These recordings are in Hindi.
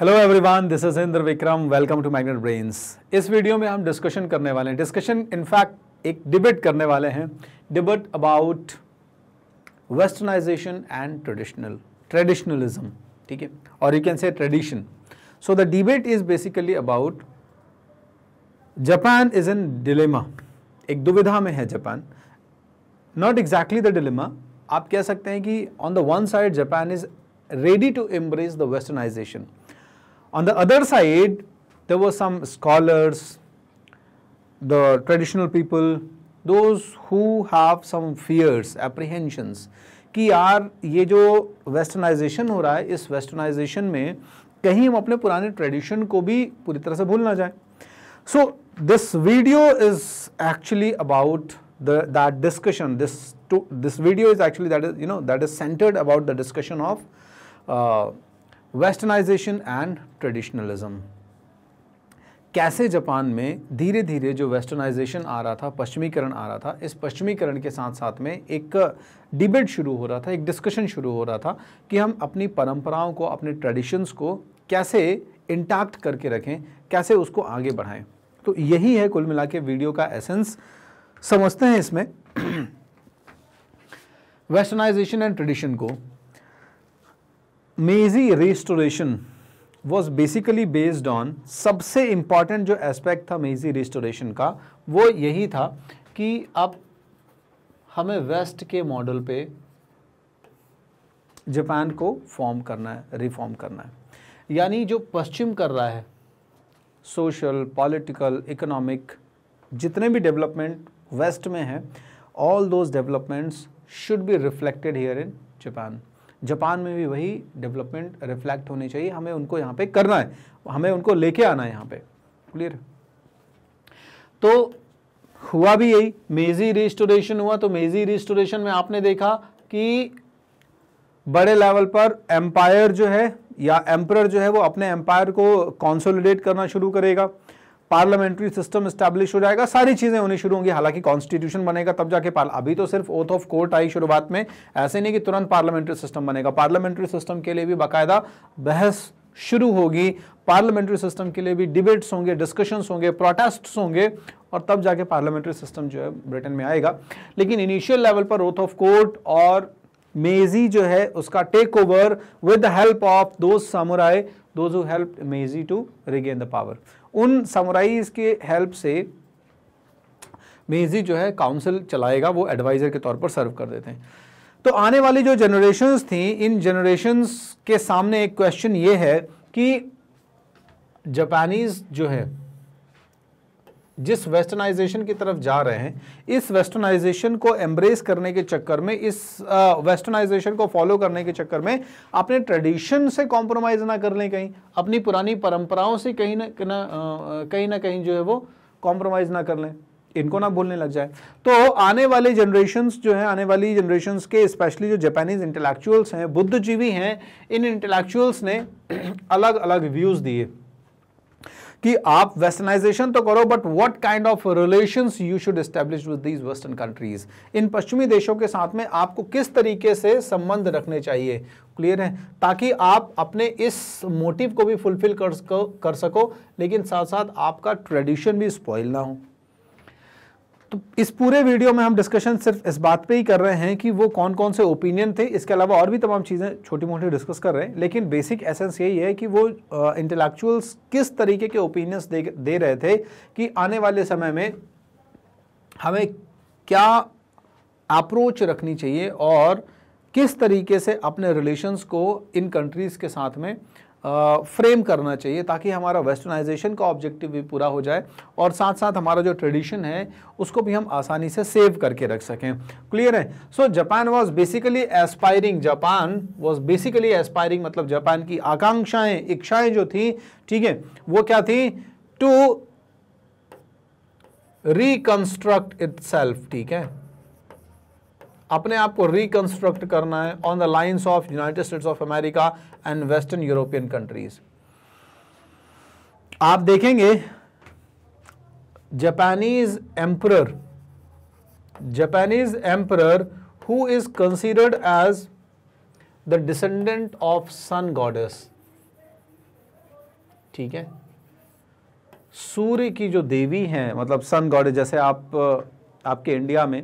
Hello everyone this is Indra Vikram welcome to magnet brains इस वीडियो में हम डिस्कशन करने वाले हैं डिस्कशन इनफैक्ट एक डिबेट करने वाले हैं debate about westernization and traditional traditionalism ठीक है और you can say tradition so the debate is basically about Japan is in dilemma एक दुविधा में है Japan not exactly the dilemma आप कह सकते हैं कि on the one side Japan is ready to embrace the westernization On the other side, there were some scholars, the traditional people, those who have some fears, apprehensions कि यार ये जो वेस्टर्नाइजेशन हो रहा है इस वेस्टर्नाइजेशन में कहीं हम अपने पुराने ट्रेडिशन को भी पूरी तरह से भूल ना जाए the that discussion this to, this video is actually that is you know that is centered about the discussion of uh, westernization and traditionalism कैसे जापान में धीरे धीरे जो वेस्टर्नाइजेशन आ रहा था पश्चिमीकरण आ रहा था इस पश्चिमीकरण के साथ साथ में एक डिबेट शुरू हो रहा था एक डिस्कशन शुरू हो रहा था कि हम अपनी परंपराओं को अपने ट्रेडिशंस को कैसे इंटैक्ट करके रखें कैसे उसको आगे बढ़ाएं तो यही है कुल मिला के वीडियो का एसेंस समझते हैं इसमें वेस्टर्नाइजेशन एंड ट्रेडिशन को Meiji restoration was basically based on सबसे इम्पॉर्टेंट जो एस्पेक्ट था मेजी रिस्टोरेशन का वो यही था कि अब हमें वेस्ट के मॉडल पे जापान को फॉर्म करना है रिफॉर्म करना है यानी जो पश्चिम कर रहा है सोशल पॉलिटिकल इकोनॉमिक जितने भी डेवलपमेंट वेस्ट में हैं all those developments should be reflected here in Japan Japan में भी वही डेवलपमेंट रिफ्लेक्ट होनी चाहिए हमें उनको यहाँ पे करना है हमें उनको लेके आना है यहाँ पे क्लियर तो हुआ भी यही मेजी रिस्टोरेशन हुआ तो मेजी रिस्टोरेशन में आपने देखा कि बड़े लेवल पर एम्पायर जो है या एम्पर जो है वो अपने एम्पायर को कॉन्सोलिडेट करना शुरू करेगा पार्लियामेंट्री सिस्टम स्टैब्लिश हो जाएगा सारी चीजें होनी शुरू होंगी हालांकि कॉन्स्टिट्यूशन बनेगा तब जाके पार्ल अभी तो सिर्फ ओथ ऑफ कोर्ट आई शुरुआत में ऐसे नहीं कि तुरंत पार्लियामेंट्री सिस्टम बनेगा पार्लियामेंट्री सिस्टम के लिए भी बाकायदा बहस शुरू होगी पार्लियामेंट्री सिस्टम के लिए भी डिबेट्स होंगे डिस्कशंस होंगे प्रोटेस्ट्स होंगे और तब जाके पार्लियामेंट्री सिस्टम जो है ब्रिटेन में आएगा लेकिन इनिशियल लेवल पर ओथ ऑफ कोर्ट और मेजी जो है उसका take over with the help of दो samurai those who help Meiji to regain the power उन समराइज के हेल्प से मेजी जो है काउंसिल चलाएगा वो एडवाइज़र के तौर पर सर्व कर देते हैं तो आने वाली जो जनरेशन्स थी इन जनरेशन्स के सामने एक क्वेश्चन ये है कि जापानीज़ जो है जिस वेस्टर्नाइजेशन की तरफ जा रहे हैं इस वेस्टर्नाइजेशन को एम्ब्रेस करने के चक्कर में इस वेस्टर्नाइजेशन को फॉलो करने के चक्कर में अपने ट्रेडिशन से कॉम्प्रोमाइज़ ना कर लें कहीं अपनी पुरानी परंपराओं से कहीं ना कहीं ना कहीं जो है वो कॉम्प्रोमाइज़ ना कर लें इनको ना भूलने लग जाए तो आने वाले जनरेशन्स जो हैं आने वाली जनरेशन्स के स्पेशली जो जापानीज इंटेलेक्चुअल्स हैं बुद्धिजीवी हैं इन इंटेलेक्चुअल्स ने अलग अलग व्यूज़ दिए कि आप वेस्टर्नाइजेशन तो करो but what kind of relations you should establish with these western countries इन पश्चिमी देशों के साथ में आपको किस तरीके से संबंध रखने चाहिए क्लियर है ताकि आप अपने इस मोटिव को भी फुलफिल कर, कर सको लेकिन साथ साथ आपका ट्रेडिशन भी स्पॉइल ना हो तो इस पूरे वीडियो में हम डिस्कशन सिर्फ इस बात पे ही कर रहे हैं कि वो कौन कौन से ओपिनियन थे इसके अलावा और भी तमाम चीज़ें छोटी मोटी डिस्कस कर रहे हैं लेकिन बेसिक एसेंस यही है कि वो इंटेलेक्चुअल्स किस तरीके के ओपिनियंस दे, दे रहे थे कि आने वाले समय में हमें क्या अप्रोच रखनी चाहिए और किस तरीके से अपने रिलेशंस को इन कंट्रीज़ के साथ में फ्रेम करना चाहिए ताकि हमारा वेस्टर्नाइजेशन का ऑब्जेक्टिव भी पूरा हो जाए और साथ साथ हमारा जो ट्रेडिशन है उसको भी हम आसानी से सेव करके रख सकें क्लियर है so Japan was basically aspiring Japan was basically aspiring मतलब जापान की आकांक्षाएं इच्छाएं जो थी ठीक है वो क्या थी टू रिकंस्ट्रक्ट इट ठीक है अपने आप को रिकंस्ट्रक्ट करना है on the lines of United States of America and western European countries आप देखेंगे Japanese emperor Japanese emperor who is considered as the descendant of sun goddess ठीक है सूर्य की जो देवी हैं मतलब सन गॉडेस जैसे आप आपके इंडिया में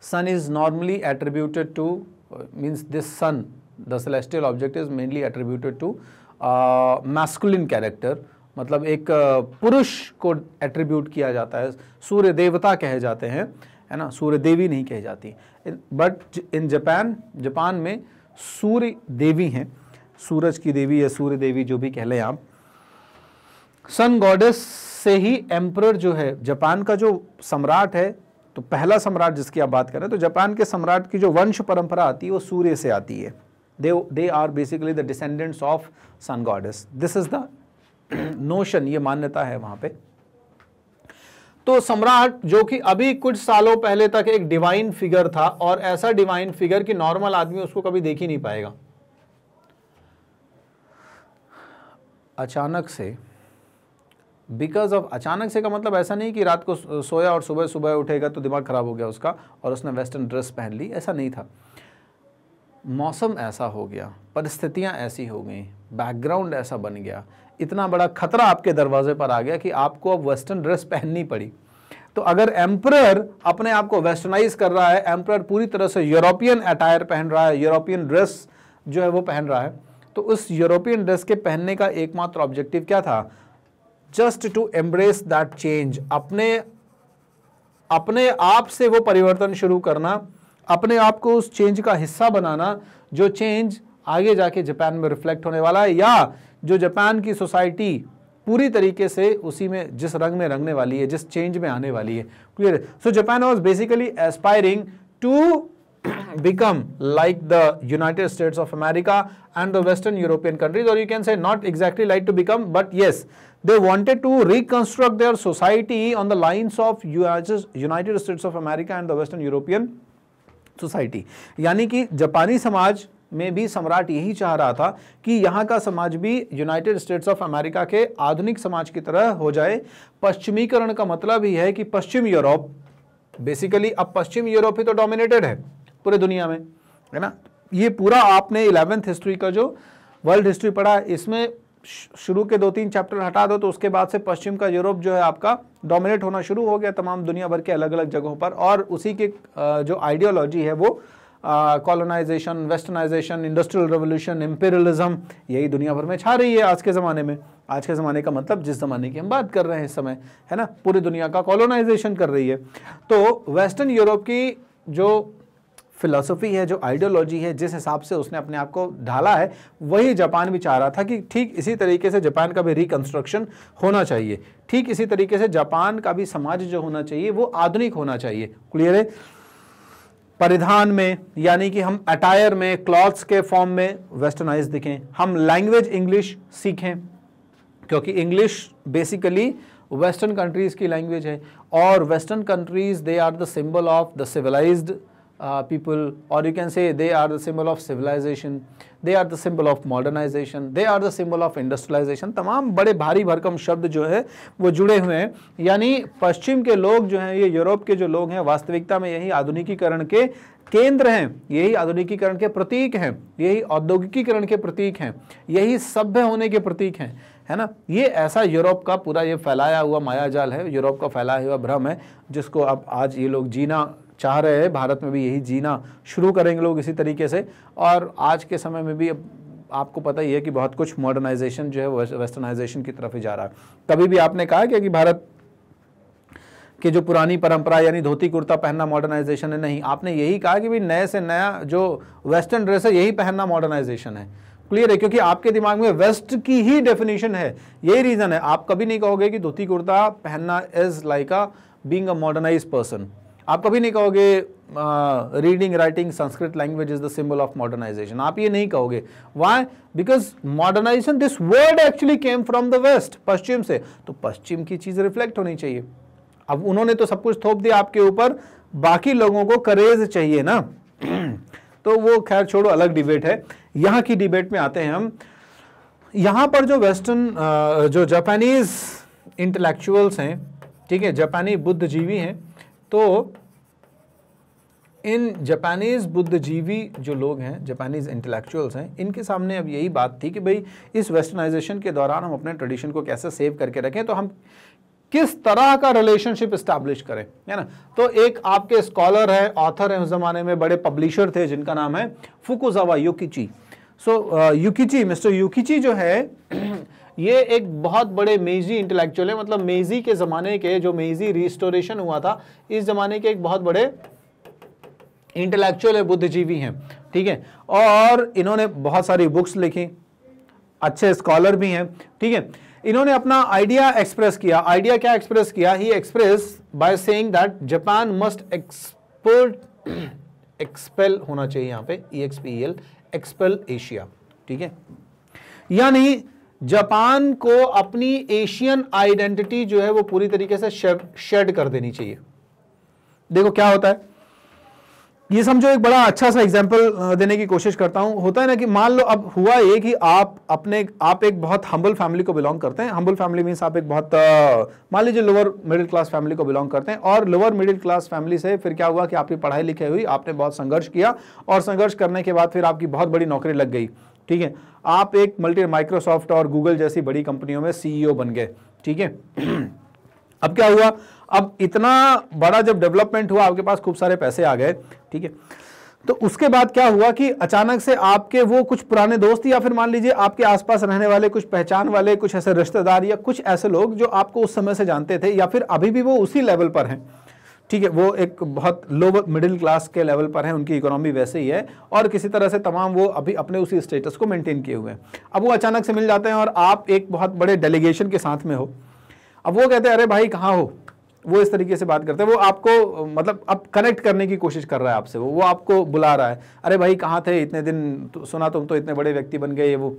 sun is normally attributed to means uh, means this sun the celestial object is mainly attributed to uh, masculine character मतलब एक uh, पुरुष को एट्रीब्यूट किया जाता है सूर्य देवता कहे जाते हैं है ना सूर्य देवी नहीं कही जाती बट इन जापान जापान में सूर्य देवी हैं सूरज की देवी या सूर्य देवी जो भी कह लें आप सन गॉडेस से ही एम्प्रर जो है जापान का जो सम्राट है तो पहला सम्राट जिसकी आप बात करें तो जापान के सम्राट की जो वंश परंपरा आती है वो सूर्य से आती है they they are basically the descendants of sun goddess this is the notion ये मान्यता है वहां पे तो सम्राट जो कि अभी कुछ सालों पहले तक एक डिवाइन फिगर था और ऐसा डिवाइन फिगर कि नॉर्मल आदमी उसको कभी देख ही नहीं पाएगा अचानक से बिकॉज ऑफ अचानक से का मतलब ऐसा नहीं कि रात को सोया और सुबह सुबह उठेगा तो दिमाग ख़राब हो गया उसका और उसने वेस्टर्न ड्रेस पहन ली ऐसा नहीं था मौसम ऐसा हो गया परिस्थितियाँ ऐसी हो गई बैकग्राउंड ऐसा बन गया इतना बड़ा खतरा आपके दरवाजे पर आ गया कि आपको अब वेस्टर्न ड्रेस पहननी पड़ी तो अगर एम्प्रर अपने आप को वेस्टर्नाइज कर रहा है एम्प्रर पूरी तरह से यूरोपियन अटायर पहन रहा है यूरोपियन ड्रेस जो है वो पहन रहा है तो उस यूरोपियन ड्रेस के पहनने का एकमात्र ऑब्जेक्टिव क्या था just to embrace that change अपने अपने आप से वो परिवर्तन शुरू करना अपने आप को उस चेंज का हिस्सा बनाना जो चेंज आगे जाके जापान में रिफ्लेक्ट होने वाला है या जो जापान की सोसाइटी पूरी तरीके से उसी में जिस रंग में रंगने वाली है जिस चेंज में आने वाली है clear so Japan was basically aspiring to become like the United States of America and the western European countries और you can say not exactly like to become but yes They wanted to reconstruct their society on the lines of United States of America and the Western European society यानी कि जापानी समाज में भी सम्राट यही चाह रहा था कि यहाँ का समाज भी यूनाइटेड स्टेट्स ऑफ अमेरिका के आधुनिक समाज की तरह हो जाए पश्चिमीकरण का मतलब ही है कि पश्चिम यूरोप बेसिकली अब पश्चिम यूरोप ही तो डोमिनेटेड है पूरे दुनिया में है ना ये पूरा आपने इलेवेंथ हिस्ट्री का जो वर्ल्ड हिस्ट्री पढ़ा इसमें शुरू के दो तीन चैप्टर हटा दो तो उसके बाद से पश्चिम का यूरोप जो है आपका डोमिनेट होना शुरू हो गया तमाम दुनिया भर के अलग अलग जगहों पर और उसी के जो आइडियोलॉजी है वो colonization westernization industrial revolution imperialism यही दुनिया भर में छा रही है आज के ज़माने में आज के ज़माने का मतलब जिस ज़माने की हम बात कर रहे हैं इस समय है ना पूरी दुनिया का कॉलोनाइजेशन कर रही है तो वेस्टर्न यूरोप की जो फिलोसफी है जो आइडियोलॉजी है जिस हिसाब से उसने अपने आप को ढाला है वही जापान भी चाह रहा था कि ठीक इसी तरीके से जापान का भी रिकंस्ट्रक्शन होना चाहिए ठीक इसी तरीके से जापान का भी समाज जो होना चाहिए वो आधुनिक होना चाहिए क्लियर है परिधान में यानी कि हम अटायर में क्लॉथ्स के फॉर्म में वेस्टर्नाइज दिखें हम लैंग्वेज इंग्लिश सीखें क्योंकि इंग्लिश बेसिकली वेस्टर्न कंट्रीज़ की लैंग्वेज है और western countries they are the symbol of the civilized people or you can say they are the symbol of civilization they are the symbol of modernization they are the symbol of industrialization tamam bade bhari bharkam shabd jo hai wo jude hue hain yani paschim ke log jo hain ye europe ke jo log hain vastavikta mein yahi aadhunikikaran ke केंद्र हैं यही आधुनिकीकरण के प्रतीक हैं यही औद्योगिकीकरण के प्रतीक हैं यही सभ्य होने के प्रतीक हैं है ना ये ऐसा यूरोप का पूरा ये फैलाया हुआ मायाजाल है यूरोप का फैलाया हुआ भ्रम है जिसको अब आज ये लोग जीना चाह रहे हैं भारत में भी यही जीना शुरू करेंगे लोग इसी तरीके से और आज के समय में भी अब आपको पता ही है कि बहुत कुछ मॉडर्नाइजेशन जो है वेस्टर्नाइजेशन की तरफ ही जा रहा है कभी भी आपने कहा क्या कि भारत कि जो पुरानी परंपरा यानी धोती कुर्ता पहनना मॉडर्नाइजेशन है नहीं आपने यही कहा कि भाई नए से नया जो वेस्टर्न ड्रेस है यही पहनना मॉडर्नाइजेशन है क्लियर है क्योंकि आपके दिमाग में वेस्ट की ही डेफिनेशन है यही रीज़न है आप कभी नहीं कहोगे कि धोती कुर्ता पहनना is like a being a modernize person आप कभी नहीं कहोगे reading writing Sanskrit language is the symbol of modernization आप ये नहीं कहोगे why because modernization this word actually came from the west पश्चिम से तो पश्चिम की चीज़ रिफ्लेक्ट होनी चाहिए अब उन्होंने तो सब कुछ थोप दिया आपके ऊपर बाकी लोगों को करेज चाहिए ना तो वो खैर छोड़ो अलग डिबेट है यहाँ की डिबेट में आते हैं हम यहाँ पर जो वेस्टर्न जो जापानीज इंटेलेक्चुअल्स हैं ठीक है जापानी जीवी हैं तो इन जापानीज़ बुद्धजीवी जो लोग हैं जापानीज़ इंटेलेक्चुअल्स हैं इनके सामने अब यही बात थी कि भाई इस वेस्टर्नाइजेशन के दौरान हम अपने ट्रेडिशन को कैसे सेव करके रखें तो हम किस तरह का रिलेशनशिप इस्टेब्लिश करें है ना तो एक आपके स्कॉलर है ऑथर हैं उस ज़माने में बड़े पब्लिशर थे जिनका नाम है फुकुजावा युकिची सो युकिची मिस्टर युकिची जो है ये एक बहुत बड़े मेजी इंटेलेक्चुअल है मतलब मेजी के ज़माने के जो मेजी रिस्टोरेशन हुआ था इस ज़माने के एक बहुत बड़े इंटेलेक्चुअल है बुद्धिजीवी हैं ठीक है और इन्होंने बहुत सारी बुक्स लिखी अच्छे स्कॉलर भी हैं ठीक है इन्होंने अपना आइडिया एक्सप्रेस किया आइडिया क्या एक्सप्रेस किया ही express by saying that Japan must export expel होना चाहिए यहाँ पे E X P L expel Asia ठीक है यानी जापान को अपनी एशियन आइडेंटिटी जो है वो पूरी तरीके से शेड कर देनी चाहिए देखो क्या होता है ये समझो एक बड़ा अच्छा सा एग्जाम्पल देने की कोशिश करता हूँ होता है ना कि मान लो अब हुआ ये कि आप अपने आप एक बहुत हम्बल फैमिली को बिलोंग करते हैं हम्बल फैमिली मीन्स आप एक बहुत मान लीजिए लोअर मिडिल क्लास फैमिली को बिलोंग करते हैं और लोअर मिडिल क्लास फैमिली से फिर क्या हुआ कि आपकी पढ़ाई लिखाई हुई आपने बहुत संघर्ष किया और संघर्ष करने के बाद फिर आपकी बहुत बड़ी नौकरी लग गई ठीक है आप एक मल्टी माइक्रोसॉफ्ट और गूगल जैसी बड़ी कंपनियों में सीईओ बन गए ठीक है अब क्या हुआ अब इतना बड़ा जब डेवलपमेंट हुआ आपके पास खूब सारे पैसे आ गए ठीक है तो उसके बाद क्या हुआ कि अचानक से आपके वो कुछ पुराने दोस्त या फिर मान लीजिए आपके आसपास रहने वाले कुछ पहचान वाले कुछ ऐसे रिश्तेदार या कुछ ऐसे लोग जो आपको उस समय से जानते थे या फिर अभी भी वो उसी लेवल पर हैं ठीक है वो एक बहुत लो मिडिल क्लास के लेवल पर हैं उनकी इकोनॉमी वैसे ही है और किसी तरह से तमाम वो अभी अपने उसी स्टेटस को मेंटेन किए हुए हैं अब वो अचानक से मिल जाते हैं और आप एक बहुत बड़े डेलीगेशन के साथ में हो अब वो कहते हैं अरे भाई कहाँ हो वो इस तरीके से बात करते हैं वो आपको मतलब अब कनेक्ट करने की कोशिश कर रहा है आपसे वो वो आपको बुला रहा है अरे भाई कहाँ थे इतने दिन तो, सुना तुम तो इतने बड़े व्यक्ति बन गए ये वो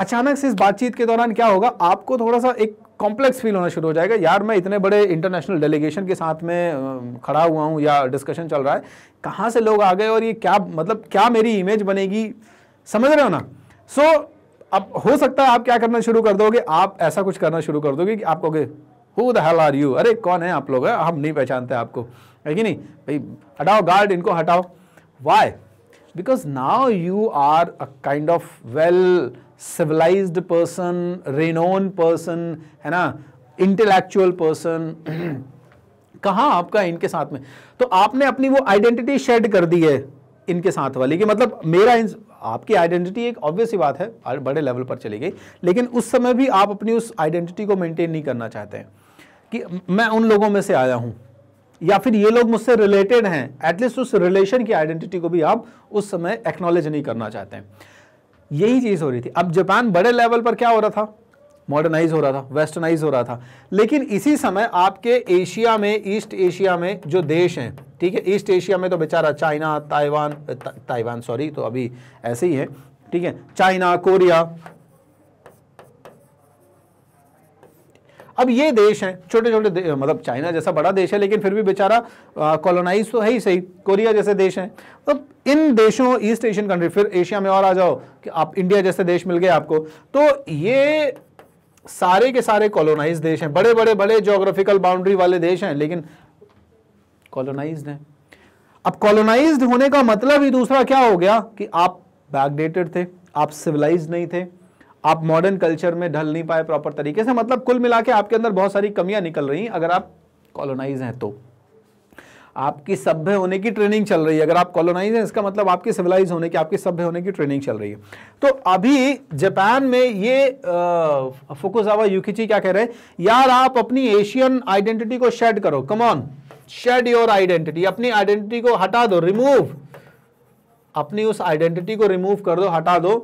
अचानक से इस बातचीत के दौरान क्या होगा आपको थोड़ा सा एक कॉम्प्लेक्स फील होना शुरू हो जाएगा यार मैं इतने बड़े इंटरनेशनल डेलीगेशन के साथ में खड़ा हुआ हूँ या डिस्कशन चल रहा है कहाँ से लोग आ गए और ये क्या मतलब क्या मेरी इमेज बनेगी समझ रहे हो ना सो so, अब हो सकता है आप क्या करना शुरू कर दोगे आप ऐसा कुछ करना शुरू कर दोगे कि आप कहोगे who the hell are you अरे कौन है आप लोग है? हम नहीं पहचानते आपको है कि नहीं भाई हटाओ गार्ड इनको हटाओ why because now you are a kind of well civilize person renown person है ना इंटेलेक्चुअल पर्सन कहाँ आपका इनके साथ में तो आपने अपनी वो आइडेंटिटी शेड कर दी है इनके साथ वाली कि मतलब मेरा इन आपकी आइडेंटिटी एक ऑब्वियस ही बात है बड़े लेवल पर चली गई लेकिन उस समय भी आप अपनी उस आइडेंटिटी को मेंटेन नहीं करना चाहते हैं कि मैं उन लोगों में से आया हूँ या फिर ये लोग मुझसे रिलेटेड हैं एटलीस्ट उस रिलेशन की आइडेंटिटी को भी आप उस समय एक्नॉलेज नहीं करना चाहते हैं यही चीज़ हो रही थी अब जापान बड़े लेवल पर क्या हो रहा था मॉडर्नाइज हो रहा था वेस्टर्नाइज हो रहा था लेकिन इसी समय आपके एशिया में ईस्ट एशिया में जो देश हैं ठीक है ईस्ट एशिया में तो बेचारा चाइना ताइवान ताइवान सॉरी तो अभी ऐसे ही है ठीक है चाइना कोरिया अब ये देश हैं छोटे छोटे मतलब चाइना जैसा बड़ा देश है लेकिन फिर भी बेचारा कॉलोनाइज तो है ही सही कोरिया जैसे देश हैं तो इन देशों ईस्ट एशियन कंट्री फिर एशिया में और आ जाओ कि आप इंडिया जैसे देश मिल गए आपको तो ये सारे के सारे कॉलोनाइज देश हैं बड़े बड़े बड़े जोग्राफिकल बाउंड्री वाले देश हैं लेकिन कॉलोनाइज हैं अब कॉलोनाइज होने का मतलब ही दूसरा क्या हो गया कि आप बैकडेटेड थे आप सिविलाइज नहीं थे आप मॉडर्न कल्चर में ढल नहीं पाए प्रॉपर तरीके से मतलब कुल मिला आपके अंदर बहुत सारी कमियां निकल रही अगर आप कॉलोनाइज हैं तो आपकी सभ्य होने की ट्रेनिंग चल रही है अगर आप कॉलोनाइज हैं इसका मतलब आपके सिविलाइज होने की आपके सभ्य होने की ट्रेनिंग चल रही है तो अभी जापान में ये फुकुजावा यूकिची क्या कह रहे हैं यार आप अपनी एशियन आइडेंटिटी को शेड करो ऑन शेड योर आइडेंटिटी अपनी आइडेंटिटी को हटा दो रिमूव अपनी उस आइडेंटिटी को रिमूव कर दो हटा दो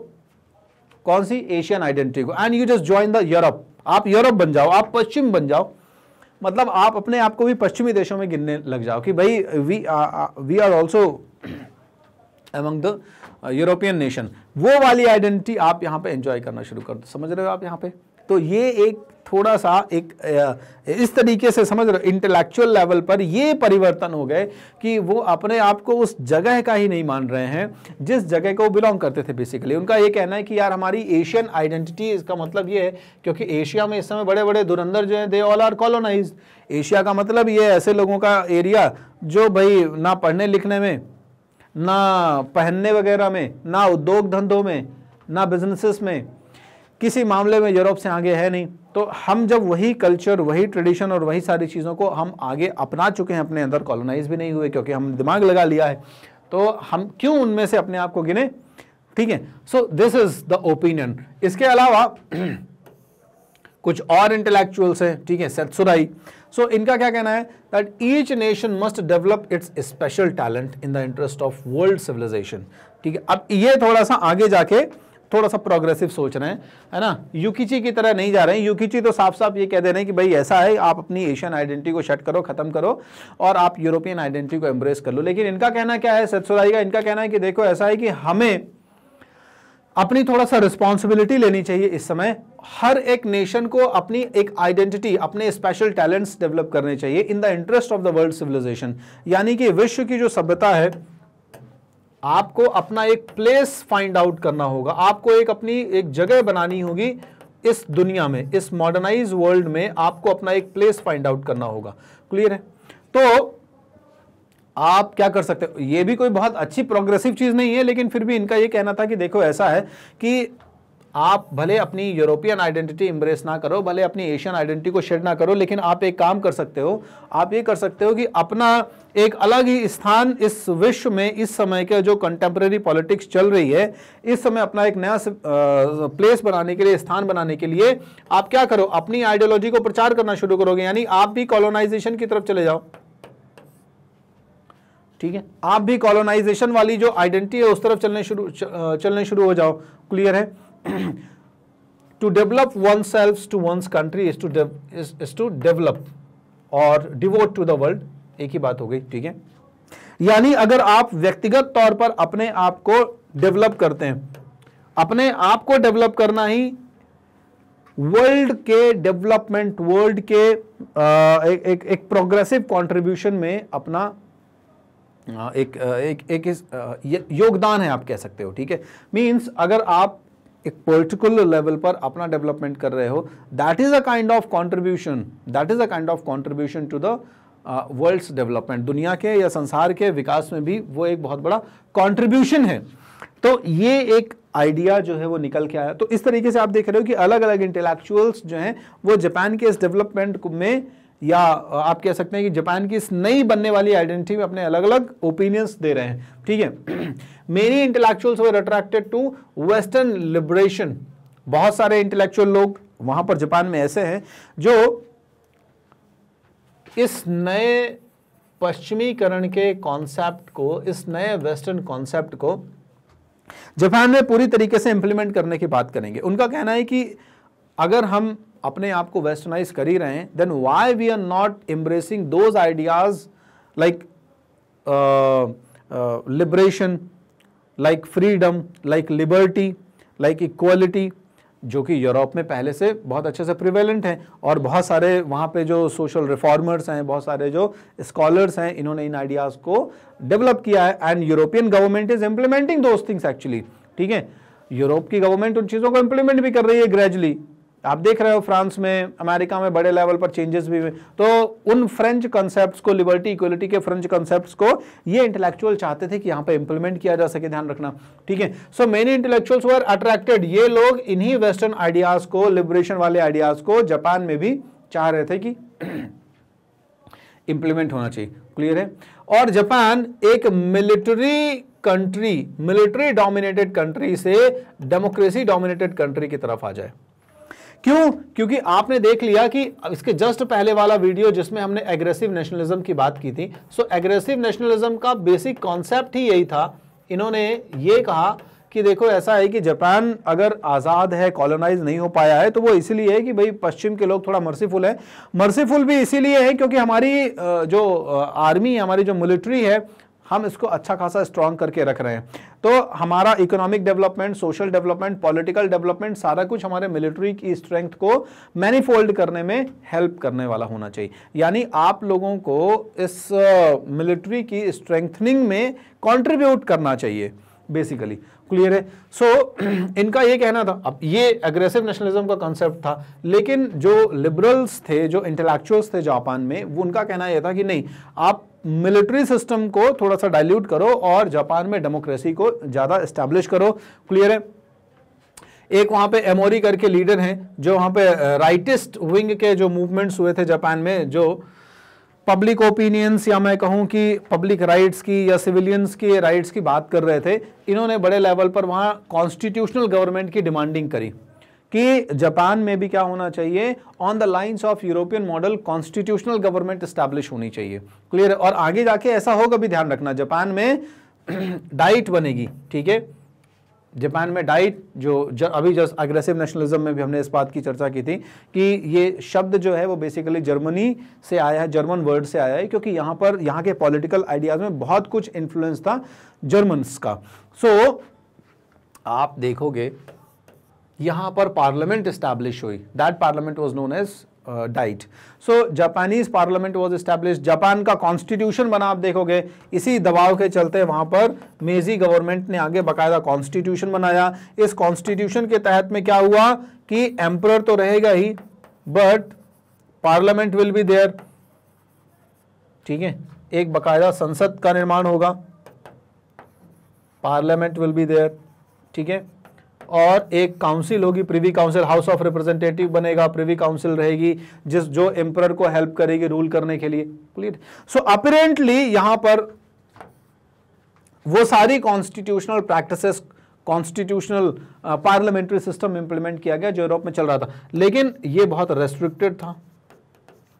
कौन सी एशियन आइडेंटिटी को and you just join the Europe आप यूरोप बन जाओ आप पश्चिम बन जाओ मतलब आप अपने आप को भी पश्चिमी देशों में गिनने लग जाओ कि भाई we we are also among the European nation वो वाली आइडेंटिटी आप यहाँ पे एंजॉय करना शुरू कर दो समझ रहे हो आप यहाँ पे तो ये एक थोड़ा सा एक इस तरीके से समझ रहे इंटेलेक्चुअल लेवल पर ये परिवर्तन हो गए कि वो अपने आप को उस जगह का ही नहीं मान रहे हैं जिस जगह को वो बिलोंग करते थे बेसिकली उनका ये कहना है कि यार हमारी एशियन आइडेंटिटी इसका मतलब ये है क्योंकि एशिया में इस समय बड़े बड़े दुरंदर जो हैं they all are colonize Asia का मतलब ये ऐसे लोगों का एरिया जो भाई ना पढ़ने लिखने में ना पहनने वगैरह में ना उद्योग धंधों में ना बिजनेसिस में किसी मामले में यूरोप से आगे है नहीं तो हम जब वही कल्चर वही ट्रेडिशन और वही सारी चीज़ों को हम आगे अपना चुके हैं अपने अंदर कॉलोनाइज भी नहीं हुए क्योंकि हम दिमाग लगा लिया है तो हम क्यों उनमें से अपने आप को गिने ठीक है so this is the opinion इसके अलावा कुछ और इंटेलेक्चुअल्स हैं ठीक है सेत्सुराई सो so, इनका क्या कहना है that each nation must develop its special talent in the interest of world civilization ठीक है अब ये थोड़ा सा आगे जाके थोड़ा सा प्रोग्रेसिव सोच रहे हैं है ना यूकीची की तरह नहीं जा रहे हैं यूकीची तो साफ साफ ये कह दे रहे हैं कि भाई ऐसा है आप अपनी एशियन आइडेंटिटी को शट करो खत्म करो और आप यूरोपियन आइडेंटिटी को एम्ब्रेस कर लो लेकिन इनका कहना क्या है सतसुराई का इनका कहना है कि देखो ऐसा है कि हमें अपनी थोड़ा सा रिस्पॉन्सिबिलिटी लेनी चाहिए इस समय हर एक नेशन को अपनी एक आइडेंटिटी अपने स्पेशल टैलेंट्स डेवलप करने चाहिए in the interest of the world civilization यानी कि विश्व की जो सभ्यता है आपको अपना एक प्लेस फाइंड आउट करना होगा आपको एक अपनी एक जगह बनानी होगी इस दुनिया में इस मॉडर्नाइज वर्ल्ड में आपको अपना एक प्लेस फाइंड आउट करना होगा क्लियर है तो आप क्या कर सकते हो ये भी कोई बहुत अच्छी प्रोग्रेसिव चीज़ नहीं है लेकिन फिर भी इनका ये कहना था कि देखो ऐसा है कि आप भले अपनी यूरोपियन आइडेंटिटी इम्ब्रेस ना करो भले अपनी एशियन आइडेंटिटी को शेड ना करो लेकिन आप एक काम कर सकते हो आप ये कर सकते हो कि अपना एक अलग ही स्थान इस विश्व में इस समय के जो कंटेम्प्रेरी पॉलिटिक्स चल रही है इस समय अपना एक नया प्लेस बनाने के लिए स्थान बनाने के लिए आप क्या करो अपनी आइडियोलॉजी को प्रचार करना शुरू करोगे यानी आप भी कॉलोनाइजेशन की तरफ चले जाओ ठीक है आप भी कॉलोनाइजेशन वाली जो आइडेंटिटी है उस तरफ चलने शुरू चलने शुरू हो जाओ क्लियर है to develop oneself to one country is to is to develop और डिवोट टू द वर्ल्ड एक ही बात हो गई ठीक है यानी अगर आप व्यक्तिगत तौर पर अपने आप को डेवलप करते हैं अपने आप को डेवलप करना ही वर्ल्ड के डेवलपमेंट वर्ल्ड के एक एक, एक प्रोग्रेसिव कंट्रीब्यूशन में अपना एक एक, एक, एक, एक योगदान है आप कह सकते हो ठीक है मींस अगर आप एक पर्टिकुलर लेवल पर अपना डेवलपमेंट कर रहे हो that is a kind of contribution that is a kind of contribution to the world's development दुनिया के या संसार के विकास में भी वो एक बहुत बड़ा कॉन्ट्रीब्यूशन है तो ये एक आइडिया जो है वो निकल के आया तो इस तरीके से आप देख रहे हो कि अलग अलग इंटेलेक्चुअल्स जो हैं वो जापान के इस डेवलपमेंट में या आप कह सकते हैं कि जापान की इस नई बनने वाली आइडेंटिटी में अपने अलग अलग ओपिनियंस दे रहे हैं ठीक है many intellectuals were attracted to western liberation बहुत सारे इंटेलेक्चुअल लोग वहां पर जापान में ऐसे हैं जो इस नए पश्चिमीकरण के कॉन्सेप्ट को इस नए वेस्टर्न कॉन्सेप्ट को जापान में पूरी तरीके से इंप्लीमेंट करने की बात करेंगे उनका कहना है कि अगर हम अपने आप को वेस्टर्नाइज कर ही रहे हैं then why we are not embracing those ideas like liberation like freedom like liberty like equality जो कि यूरोप में पहले से बहुत अच्छे से प्रिवेलेंट हैं और बहुत सारे वहाँ पे जो सोशल रिफॉर्मर्स हैं बहुत सारे जो स्कॉलर्स हैं इन्होंने इन आइडियाज़ को डेवलप किया है and European government is implementing those things actually ठीक है यूरोप की गवर्नमेंट उन चीज़ों को इम्प्लीमेंट भी कर रही है ग्रेजुअली आप देख रहे हो फ्रांस में अमेरिका में बड़े लेवल पर चेंजेस भी हुए तो उन फ्रेंच कॉन्सेप्ट को लिबर्टी इक्वलिटी के फ्रेंच कॉन्सेप्ट को ये इंटेलेक्चुअल चाहते थे कि यहाँ पर इंप्लीमेंट किया जा सके ध्यान रखना ठीक है so many intellectuals were attracted ये लोग इन्हीं वेस्टर्न आइडियाज को लिबरेशन वाले आइडियाज को जापान में भी चाह रहे थे कि इंप्लीमेंट होना चाहिए क्लियर है और जापान एक military country military dominated country से डेमोक्रेसी डोमिनेटेड कंट्री की तरफ आ जाए क्यों क्योंकि आपने देख लिया कि इसके जस्ट पहले वाला वीडियो जिसमें हमने एग्रेसिव नेशनलिज्म की बात की थी सो एग्रेसिव नेशनलिज्म का बेसिक कॉन्सेप्ट ही यही था इन्होंने ये कहा कि देखो ऐसा है कि जापान अगर आज़ाद है कॉलोनाइज नहीं हो पाया है तो वो इसीलिए है कि भाई पश्चिम के लोग थोड़ा मर्सीफुल है मर्सीफुल भी इसीलिए है क्योंकि हमारी जो आर्मी हमारी जो मिलिट्री है हम इसको अच्छा खासा स्ट्रांग करके रख रहे हैं तो हमारा economic development social development political development सारा कुछ हमारे मिलिट्री की स्ट्रेंथ को मैनिफोल्ड करने में हेल्प करने वाला होना चाहिए यानी आप लोगों को इस मिलिट्री uh, की स्ट्रेंथनिंग में कॉन्ट्रीब्यूट करना चाहिए बेसिकली क्लियर है सो so, इनका ये कहना था अब ये एग्रेसिव नेशनलिज्म का कॉन्सेप्ट था लेकिन जो लिबरल्स थे जो इंटेलेक्चुअल्स थे जापान में वो उनका कहना यह था कि नहीं आप मिलिट्री सिस्टम को थोड़ा सा डाइल्यूट करो और जापान में डेमोक्रेसी को ज़्यादा इस्टेब्लिश करो क्लियर है एक वहाँ पे एमोरी करके लीडर हैं जो वहाँ पे राइटिस्ट uh, विंग के जो मूवमेंट्स हुए थे जापान में जो पब्लिक ओपिनियंस या मैं कहूँ कि पब्लिक राइट्स की या सिविलियंस के राइट्स की बात कर रहे थे इन्होंने बड़े लेवल पर वहाँ कॉन्स्टिट्यूशनल गवर्नमेंट की डिमांडिंग करी कि जापान में भी क्या होना चाहिए on the lines of European model constitutional government establish होनी चाहिए क्लियर और आगे जाके ऐसा होगा भी ध्यान रखना जापान में डाइट बनेगी ठीक है जापान में डाइट जो ज, अभी जस्ट अग्रेसिव नेशनलिज्म में भी हमने इस बात की चर्चा की थी कि ये शब्द जो है वो बेसिकली जर्मनी से आया है जर्मन वर्ड से आया है क्योंकि यहाँ पर यहाँ के पॉलिटिकल आइडियाज़ में बहुत कुछ इन्फ्लुएंस था जर्मन्स का सो so, आप देखोगे यहाँ पर पार्लियामेंट इस्टेब्लिश हुई that parliament was known as Diet so Japanese parliament was was Japan का कॉन्स्टिट्यूशन बना आप देखोगे इसी दबाव के चलते वहां पर मेजी गवर्नमेंट ने आगे बकायदा कॉन्स्टिट्यूशन बनाया इस कॉन्स्टिट्यूशन के तहत में क्या हुआ कि एम्पर तो रहेगा ही but parliament will be there ठीक है एक बकायदा संसद का निर्माण होगा पार्लियामेंट विल बी देयर ठीक है और एक काउंसिल होगी privy council house of representative बनेगा प्रिवी काउंसिल रहेगी जिस जो एम्पर को हेल्प करेगी रूल करने के लिए क्लियर सो अपरेंटली यहां पर वो सारी constitutional practices constitutional parliamentary system implement किया गया जो यूरोप में चल रहा था लेकिन ये बहुत रेस्ट्रिक्टेड था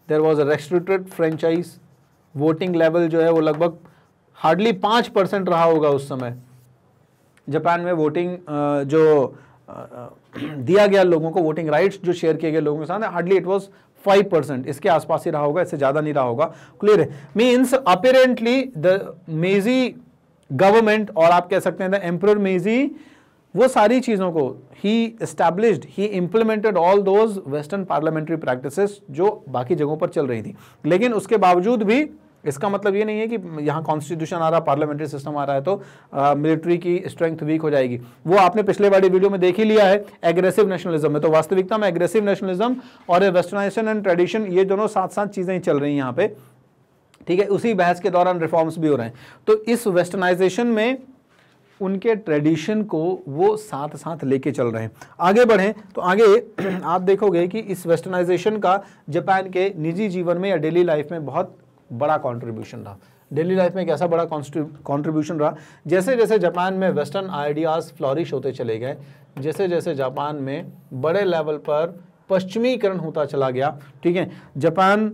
there was a restricted franchise voting level जो है वो लगभग हार्डली पांच परसेंट रहा होगा उस समय जापान में वोटिंग जो दिया गया लोगों को वोटिंग राइट्स जो शेयर किए गए लोगों के साथ hardly it was five percent इसके आसपास ही रहा होगा इससे ज़्यादा नहीं रहा होगा क्लियर है means apparently the Meiji government और आप कह सकते हैं द एम्पर मेजी वो सारी चीज़ों को ही इस्टेब्लिश्ड ही implemented all those western parliamentary practices जो बाकी जगहों पर चल रही थी लेकिन उसके बावजूद भी इसका मतलब ये नहीं है कि यहाँ कॉन्स्टिट्यूशन आ रहा पार्लियामेंट्री सिस्टम आ रहा है तो मिलिट्री की स्ट्रेंथ वीक हो जाएगी वो आपने पिछले वाली वीडियो में देख ही लिया है एग्रेसिव नेशनलिज्म में तो वास्तविकता में एग्रेसिव नेशनलिज्म और वेस्टर्नाइजेशन एंड ट्रेडिशन ये दोनों साथ साथ चीज़ें ही चल रही हैं यहाँ पे ठीक है उसी बहस के दौरान रिफॉर्म्स भी हो रहे हैं तो इस वेस्टर्नाइजेशन में उनके ट्रेडिशन को वो साथ साथ लेके चल रहे हैं आगे बढ़ें तो आगे आप देखोगे कि इस वेस्टर्नाइजेशन का जापान के निजी जीवन में या डेली लाइफ में बहुत बड़ा कॉन्ट्रीब्यूशन रहा डेली लाइफ में एक ऐसा बड़ा कॉन्ट्रीब्यूशन रहा जैसे जैसे जापान में वेस्टर्न आइडियाज़ फ्लॉरिश होते चले गए जैसे जैसे जापान में बड़े लेवल पर पश्चिमीकरण होता चला गया ठीक है जापान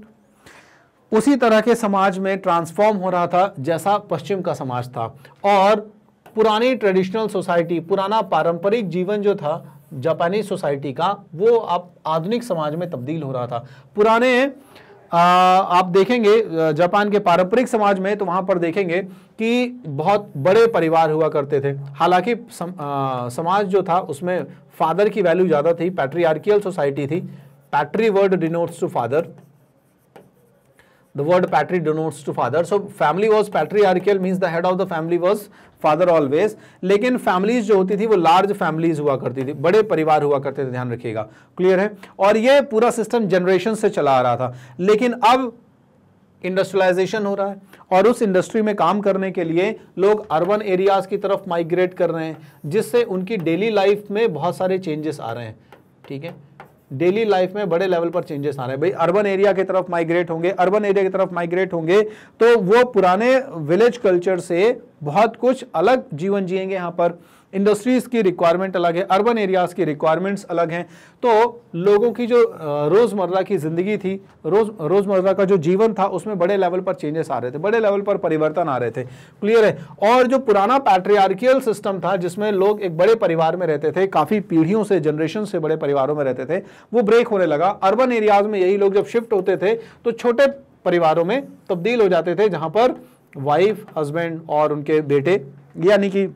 उसी तरह के समाज में ट्रांसफॉर्म हो रहा था जैसा पश्चिम का समाज था और पुरानी ट्रेडिशनल सोसाइटी पुराना पारंपरिक जीवन जो था जापानी सोसाइटी का वो अब आधुनिक समाज में तब्दील हो रहा था पुराने आप देखेंगे जापान के पारंपरिक समाज में तो वहां पर देखेंगे कि बहुत बड़े परिवार हुआ करते थे हालांकि सम, समाज जो था उसमें फादर की वैल्यू ज़्यादा थी पैट्रियार्कियल सोसाइटी थी patri word denotes to father word patri patri to father so family was was patriarchal means the head of the family was father always. लेकिन फैमिलीज जो होती थी वो लार्ज फैमिलीज हुआ करती थी बड़े परिवार हुआ करते थे ध्यान रखिएगा क्लियर है और ये पूरा सिस्टम जनरेशन से चला आ रहा था लेकिन अब इंडस्ट्रियलाइजेशन हो रहा है और उस इंडस्ट्री में काम करने के लिए लोग अर्बन एरियाज़ की तरफ माइग्रेट कर रहे हैं जिससे उनकी डेली लाइफ में बहुत सारे चेंजेस आ रहे हैं ठीक है डेली लाइफ में बड़े लेवल पर चेंजेस आ रहे हैं भाई अर्बन एरिया की तरफ माइग्रेट होंगे अर्बन एरिया की तरफ माइग्रेट होंगे तो वो पुराने विलेज कल्चर से बहुत कुछ अलग जीवन जिएंगे यहाँ पर इंडस्ट्रीज़ की रिक्वायरमेंट अलग है अर्बन एरियाज़ की रिक्वायरमेंट्स अलग हैं तो लोगों की जो रोज़मर्रा की ज़िंदगी थी रोज़ रोज़मर्रा का जो जीवन था उसमें बड़े लेवल पर चेंजेस आ रहे थे बड़े लेवल पर परिवर्तन आ रहे थे क्लियर है और जो पुराना पैट्रियार्कियल सिस्टम था जिसमें लोग एक बड़े परिवार में रहते थे काफ़ी पीढ़ियों से जनरेशन से बड़े परिवारों में रहते थे वो ब्रेक होने लगा अर्बन एरियाज़ में यही लोग जब शिफ्ट होते थे तो छोटे परिवारों में तब्दील हो जाते थे जहाँ पर वाइफ हस्बैंड और उनके बेटे यानी कि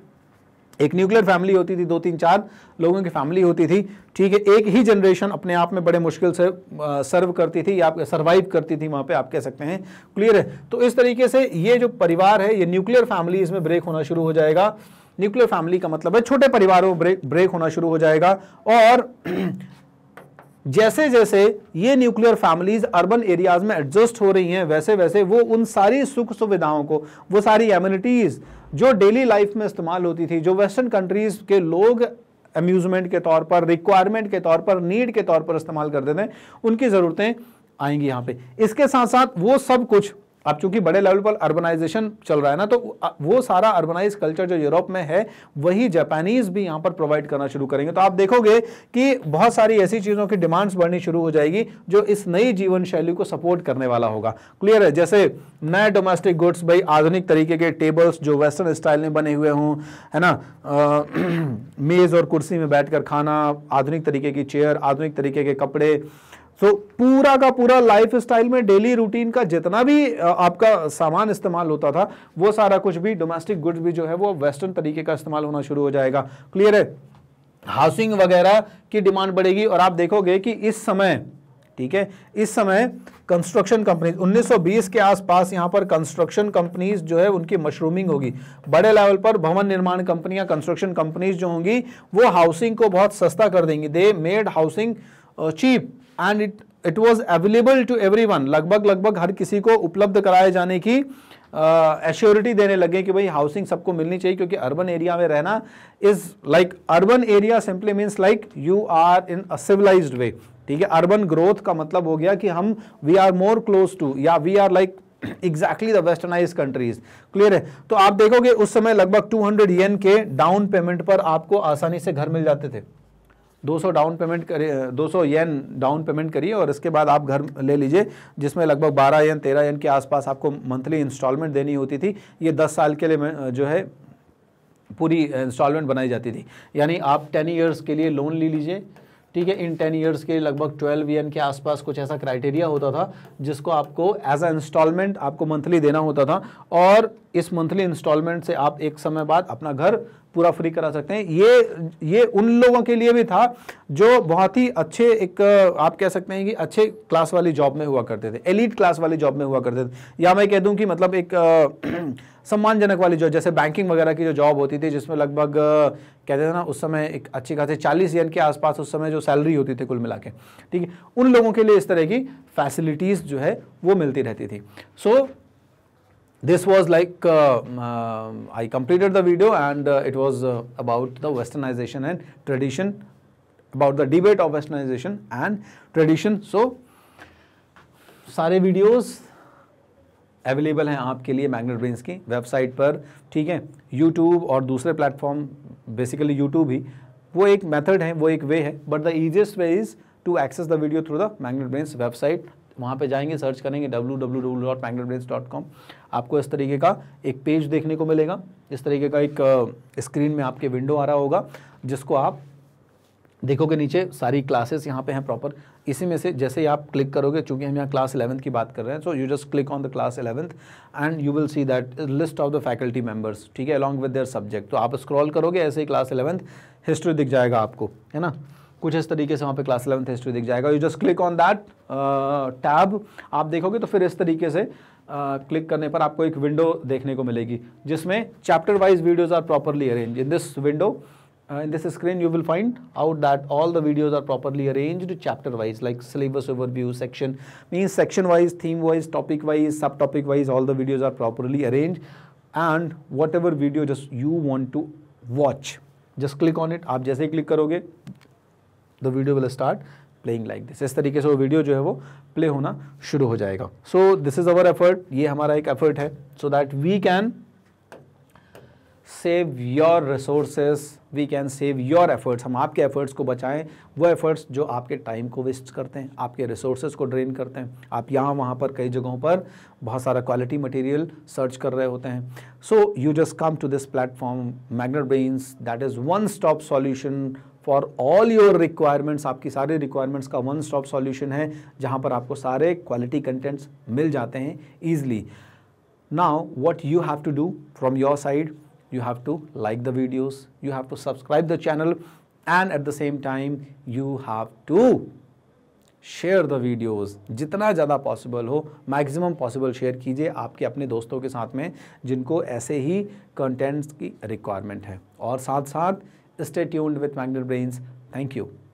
एक न्यूक्लियर फैमिली होती थी दो तीन चार लोगों की फैमिली होती थी ठीक है एक ही जनरेशन अपने आप में बड़े मुश्किल से सर्व करती थी या सर्वाइव करती थी वहाँ पे आप कह सकते हैं क्लियर है तो इस तरीके से ये जो परिवार है ये न्यूक्लियर फैमिली इसमें ब्रेक होना शुरू हो जाएगा न्यूक्लियर फैमिली का मतलब है छोटे परिवारों में ब्रेक ब्रेक होना शुरू हो जाएगा और जैसे जैसे ये न्यूक्लियर फैमिलीज अर्बन एरियाज में एडजस्ट हो रही हैं वैसे वैसे वो उन सारी सुख सुविधाओं को वो सारी एम्यूनिटीज़ जो डेली लाइफ में इस्तेमाल होती थी जो वेस्टर्न कंट्रीज़ के लोग अम्यूज़मेंट के तौर पर रिक्वायरमेंट के तौर पर नीड के तौर पर इस्तेमाल करते थे उनकी ज़रूरतें आएंगी यहां पे इसके साथ साथ वो सब कुछ अब चूंकि बड़े लेवल पर अर्बनाइजेशन चल रहा है ना तो वो सारा अर्बनाइज कल्चर जो यूरोप में है वही जापानीज भी यहाँ पर प्रोवाइड करना शुरू करेंगे तो आप देखोगे कि बहुत सारी ऐसी चीज़ों की डिमांड्स बढ़नी शुरू हो जाएगी जो इस नई जीवन शैली को सपोर्ट करने वाला होगा क्लियर है जैसे नए डोमेस्टिक गुड्स भाई आधुनिक तरीके के टेबल्स जो वेस्टर्न स्टाइल में बने हुए हों है ना मेज़ और कुर्सी में बैठकर खाना आधुनिक तरीके की चेयर आधुनिक तरीके के कपड़े सो पूरा का पूरा लाइफ स्टाइल में डेली रूटीन का जितना भी आपका सामान इस्तेमाल होता था वो सारा कुछ भी डोमेस्टिक गुड्स भी जो है वो वेस्टर्न तरीके का इस्तेमाल होना शुरू हो जाएगा क्लियर है हाउसिंग वगैरह की डिमांड बढ़ेगी और आप देखोगे कि इस समय ठीक है इस समय कंस्ट्रक्शन कंपनीज 1920 के आसपास यहां पर कंस्ट्रक्शन कंपनीज जो है उनकी मशरूमिंग होगी बड़े लेवल पर भवन निर्माण कंपनियां कंस्ट्रक्शन कंपनीज जो होंगी वो हाउसिंग को बहुत सस्ता कर देंगी they made housing cheap and it it was available to everyone लगभग लगभग हर किसी को उपलब्ध कराए जाने की एश्योरिटी देने लगे कि भाई हाउसिंग सबको मिलनी चाहिए क्योंकि अर्बन एरिया में रहना is like urban area simply means like you are in a civilize way ठीक है अर्बन ग्रोथ का मतलब हो गया कि हम we are more close to या we are like exactly the westernize countries clear है तो आप देखोगे उस समय लगभग 200 हंड्रेड के डाउन पेमेंट पर आपको आसानी से घर मिल जाते थे 200 डाउन पेमेंट करिए 200 येन डाउन पेमेंट करिए और इसके बाद आप घर ले लीजिए जिसमें लगभग 12 येन 13 येन के आसपास आपको मंथली इंस्टॉलमेंट देनी होती थी ये 10 साल के लिए जो है पूरी इंस्टॉलमेंट बनाई जाती थी यानी आप 10 इयर्स के लिए लोन ले लीजिए ठीक है इन टेन ईयर्स के लगभग ट्वेल्व ईयर के आसपास कुछ ऐसा क्राइटेरिया होता था जिसको आपको एज अ इंस्टॉलमेंट आपको मंथली देना होता था और इस मंथली इंस्टॉलमेंट से आप एक समय बाद अपना घर पूरा फ्री करा सकते हैं ये ये उन लोगों के लिए भी था जो बहुत ही अच्छे एक आप कह सकते हैं कि अच्छे क्लास वाली जॉब में हुआ करते थे एलिट क्लास वाली जॉब में हुआ करते थे या मैं कह दूं कि मतलब एक सम्मानजनक वाली जॉब जैसे बैंकिंग वगैरह की जो जॉब होती थी जिसमें लगभग कहते थे ना उस समय एक अच्छी खासी चालीस यन के आसपास उस समय जो सैलरी होती थी कुल मिला ठीक है उन लोगों के लिए इस तरह की फैसिलिटीज़ जो है वो मिलती रहती थी so so, this was like uh, uh, I completed the video and uh, it was uh, about the westernization and tradition about the debate of westernization and tradition so सारे वीडियोस अवेलेबल हैं आपके लिए मैग्नेट ब्रेन्स की वेबसाइट पर ठीक है यूट्यूब और दूसरे प्लेटफॉर्म बेसिकली यूट्यूब ही वो एक मेथड है वो एक वे है but the easiest way is to access the video through the Magnet Brains website वहाँ पे जाएंगे सर्च करेंगे कॉम आपको इस तरीके का एक पेज देखने को मिलेगा इस तरीके का एक स्क्रीन में आपके विंडो आ रहा होगा जिसको आप देखोगे नीचे सारी क्लासेस यहाँ पे हैं प्रॉपर इसी में से जैसे ही आप क्लिक करोगे चूंकि हम यहाँ क्लास इलेवंथ की बात कर रहे हैं so you just click on the class eleventh and you will see that list of the faculty members ठीक है अलॉन्ग विद देयर सब्जेक्ट तो आप स्क्रॉल करोगे ऐसे ही क्लास इलेवंथ हिस्ट्री दिख जाएगा आपको है ना कुछ इस तरीके से वहाँ पे क्लास इलेवंथ हिस्ट्री दिख जाएगा you just click on that tab आप देखोगे तो फिर इस तरीके से क्लिक uh, करने पर आपको एक विंडो देखने को मिलेगी जिसमें chapter wise videos are properly arrange in this window in this screen you will find out that all the videos are properly arrange chapter wise like syllabus overview section means section wise theme wise topic wise sub topic wise all the videos are properly arrange and whatever video just you want to watch just click on it आप जैसे ही क्लिक करोगे the video will start playing like this इस तरीके से वो वीडियो जो है वो प्ले होना शुरू हो जाएगा so this is our effort ये हमारा एक एफर्ट है so that we can save your resources we can save your efforts हम आपके एफर्ट्स को बचाएं वो एफर्ट्स जो आपके टाइम को वेस्ट करते हैं आपके रिसोर्सेज को ड्रेन करते हैं आप यहाँ वहाँ पर कई जगहों पर बहुत सारा क्वालिटी मटेरियल सर्च कर रहे होते हैं so you just come to this platform Magnet Brains that is one stop solution for all your requirements आपकी सारी रिक्वायरमेंट्स का वन स्टॉप सॉल्यूशन है जहां पर आपको सारे क्वालिटी कंटेंट्स मिल जाते हैं easily now what you have to do from your side you have to like the videos you have to subscribe the channel and at the same time you have to share the videos जितना ज़्यादा पॉसिबल हो मैक्सिमम पॉसिबल शेयर कीजिए आपके अपने दोस्तों के साथ में जिनको ऐसे ही कंटेंट्स की रिक्वायरमेंट है और साथ साथ Stay tuned with Magnet Brains. Thank you.